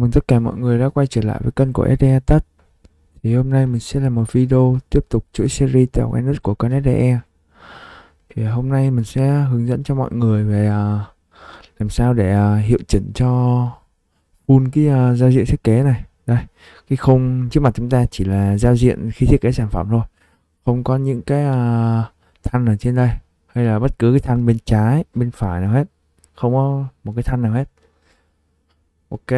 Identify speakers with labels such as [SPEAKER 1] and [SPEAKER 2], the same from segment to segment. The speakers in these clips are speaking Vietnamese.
[SPEAKER 1] Mừng tất cả mọi người đã quay trở lại với kênh của SDE Tech. Thì hôm nay mình sẽ làm một video tiếp tục chuỗi series tài khoản đất của kênh SDE. Thì hôm nay mình sẽ hướng dẫn cho mọi người về à, làm sao để à, hiệu chỉnh cho full cái à, giao diện thiết kế này. Đây, cái khung trước mặt chúng ta chỉ là giao diện khi thiết kế sản phẩm thôi. Không có những cái thanh ở trên đây hay là bất cứ cái thanh bên trái, bên phải nào hết. Không có một cái thanh nào hết. Ok,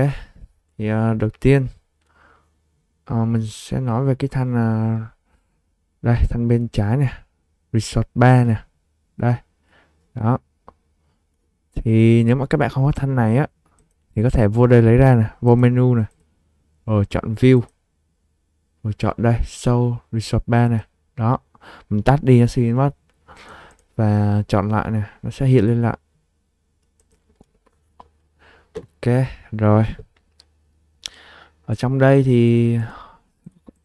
[SPEAKER 1] thì uh, đầu tiên uh, mình sẽ nói về cái thanh uh, à, đây thanh bên trái này resort 3 nè đây đó thì nếu mà các bạn không có thanh này á thì có thể vô đây lấy ra nè vô menu nè rồi chọn view rồi chọn đây show resort 3 nè đó mình tắt đi nó sẽ biến mất và chọn lại nè nó sẽ hiện lên lại ok rồi ở trong đây thì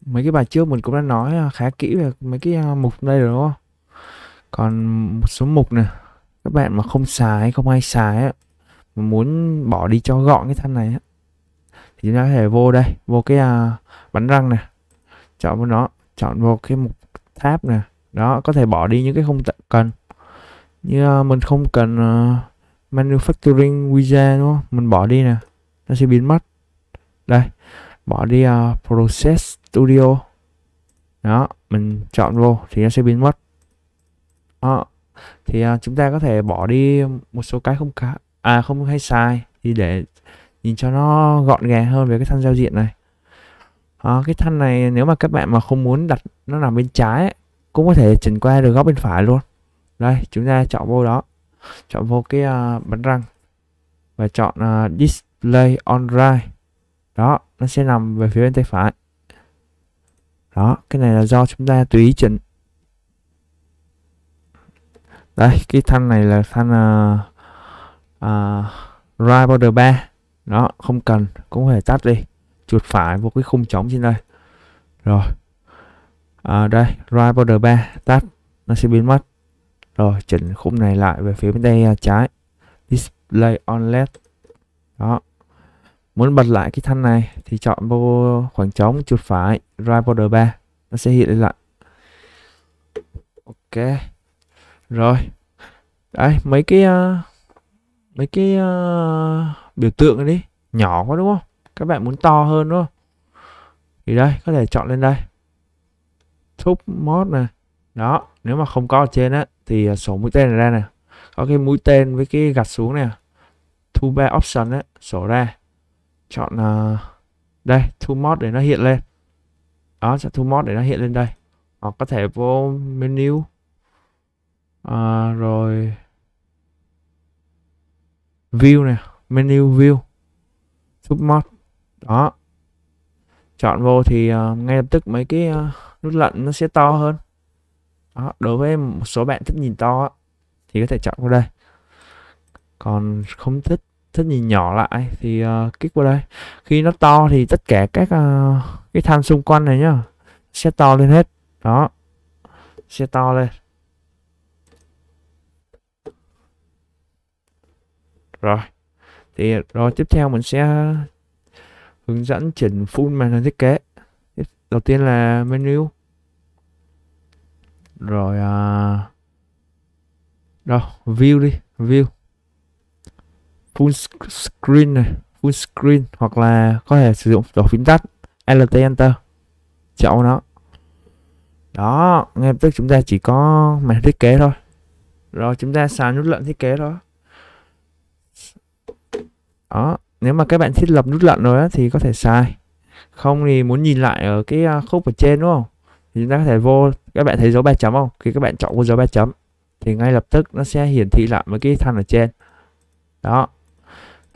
[SPEAKER 1] mấy cái bài trước mình cũng đã nói khá kỹ về mấy cái à, mục đây rồi đúng không còn một số mục này các bạn mà không xài không ai xài mà muốn bỏ đi cho gọn cái thân này thì chúng ta có thể vô đây vô cái uh, bánh răng này chọn vào nó chọn vô cái mục tháp nè đó có thể bỏ đi những cái không cần như à, mình không cần manufacturing wizard đúng không mình bỏ đi nè nó sẽ biến mất đây bỏ đi uh, process studio đó mình chọn vô thì nó sẽ biến mất đó. thì uh, chúng ta có thể bỏ đi một số cái không cá à không hay sai thì để nhìn cho nó gọn gàng hơn về cái thanh giao diện này à, cái thanh này nếu mà các bạn mà không muốn đặt nó nằm bên trái ấy, cũng có thể chỉnh qua được góc bên phải luôn đây chúng ta chọn vô đó chọn vô cái uh, bánh răng và chọn uh, display on right đó nó sẽ nằm về phía bên tay phải đó cái này là do chúng ta tùy chỉnh đây cái thanh này là thanh uh, à, uh, à, right border ba đó không cần cũng có thể tắt đi chuột phải vô cái khung trống trên đây rồi à, đây right border ba tắt nó sẽ biến mất rồi chỉnh khung này lại về phía bên tay à, trái display on led đó Muốn bật lại cái thanh này thì chọn vô khoảng trống chuột phải Right Border 3 nó sẽ hiện lên lại. Ok. Rồi. Đấy, mấy cái uh, mấy cái uh, biểu tượng đi, nhỏ quá đúng không? Các bạn muốn to hơn đúng không? Thì đây, có thể chọn lên đây. Thúc mod này. Đó, nếu mà không có ở trên á thì ờ, sổ mũi tên này ra nè. Có cái mũi tên với cái gạch xuống nè. Thu ba option á, sổ ra chọn uh, đây thu mod để nó hiện lên đó sẽ thu mod để nó hiện lên đây hoặc có thể vô menu à, rồi view này menu view thu submod đó chọn vô thì uh, ngay lập tức mấy cái uh, nút lận nó sẽ to hơn đó, đối với một số bạn thích nhìn to thì có thể chọn vào đây còn không thích thích nhìn nhỏ lại thì uh, kích vào đây khi nó to thì tất cả các uh, cái thanh xung quanh này nhá sẽ to lên hết đó sẽ to lên rồi thì rồi tiếp theo mình sẽ hướng dẫn chỉnh full màn hình thiết kế đầu tiên là menu rồi uh, đâu view đi view full screen này full screen hoặc là có thể sử dụng đổ phím tắt LT Enter chậu nó đó ngay tức chúng ta chỉ có màn thiết kế thôi rồi chúng ta xài nút lệnh thiết kế đó. đó nếu mà các bạn thiết lập nút lệnh rồi á thì có thể xài không thì muốn nhìn lại ở cái à, khúc ở trên đúng không thì chúng ta có thể vô các bạn thấy dấu ba chấm không khi các bạn chọn vô dấu ba chấm thì ngay lập tức nó sẽ hiển thị lại mấy cái thằng ở trên đó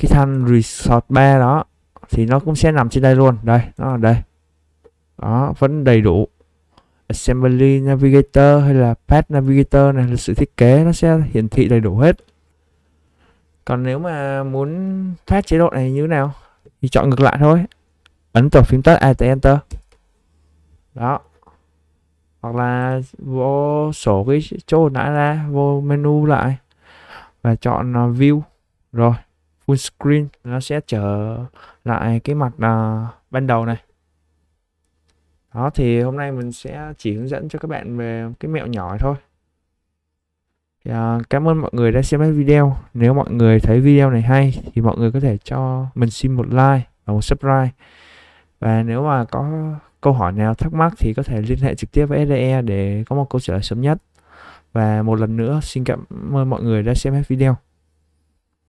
[SPEAKER 1] cái thanh resort 3 đó thì nó cũng sẽ nằm trên đây luôn đây nó ở đây đó vẫn đầy đủ assembly navigator hay là path navigator này là sự thiết kế nó sẽ hiển thị đầy đủ hết còn nếu mà muốn thoát chế độ này như thế nào thì chọn ngược lại thôi ấn tổ phím tắt alt enter đó hoặc là vô sổ cái chỗ nãy ra vô menu lại và chọn à, view rồi full screen nó sẽ trở lại cái mặt uh, ban đầu này đó thì hôm nay mình sẽ chỉ hướng dẫn cho các bạn về cái mẹo nhỏ thôi thì, uh, cảm ơn mọi người đã xem hết video nếu mọi người thấy video này hay thì mọi người có thể cho mình xin một like và một subscribe và nếu mà có câu hỏi nào thắc mắc thì có thể liên hệ trực tiếp với SDE để có một câu trả lời sớm nhất và một lần nữa xin cảm ơn mọi người đã xem hết video